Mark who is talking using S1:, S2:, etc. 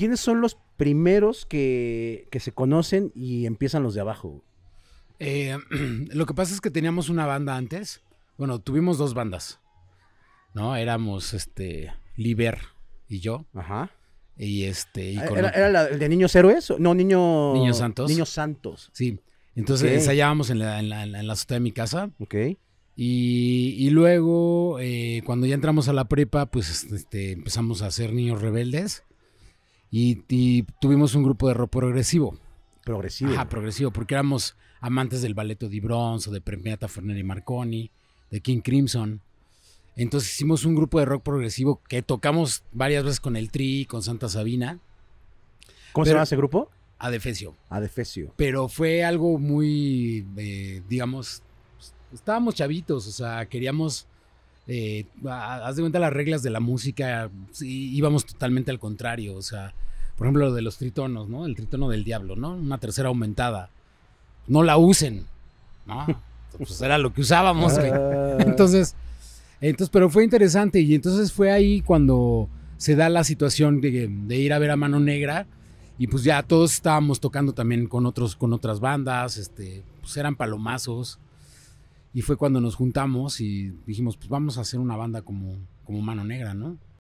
S1: ¿quiénes son los primeros que, se conocen y empiezan los de abajo? Eh, lo que pasa es que teníamos una banda antes. Bueno, tuvimos dos bandas. ¿No? Éramos este. Liber y yo. Ajá. Y este. Ah, ¿Era, el la, de Niños Héroes? No, Niño. Niños Santos. Niños Santos. Sí. Entonces ensayábamos en la, en, azotea de mi casa. Ok. Y, y luego, eh, cuando ya entramos a la prepa, pues este, empezamos a hacer niños rebeldes. Y, tuvimos un grupo de rock progresivo. Progresivo. Ah, progresivo, porque éramos amantes del balleto de bronzo, de Premiata y Marconi, de King Crimson. Entonces hicimos un grupo de rock progresivo que tocamos varias veces con el Tri, con Santa Sabina. ¿Cómo se llama ese grupo? Adefesio. Adefesio. Pero fue algo muy, eh, digamos, pues, estábamos chavitos, o sea, queríamos eh, haz de cuenta las reglas de la música, íbamos totalmente al contrario, o sea, por ejemplo lo de los tritonos, ¿no? El tritono del diablo, ¿no? Una tercera aumentada. No la usen, ¿no? Pues era lo que usábamos. Ah. Entonces, entonces, pero fue interesante y entonces fue ahí cuando se da la situación de, ir a ver a Mano Negra y pues ya todos estábamos tocando también con otros con otras bandas este pues, eran palomazos y fue cuando nos juntamos y dijimos, pues vamos a hacer una banda como, como Mano Negra, ¿no?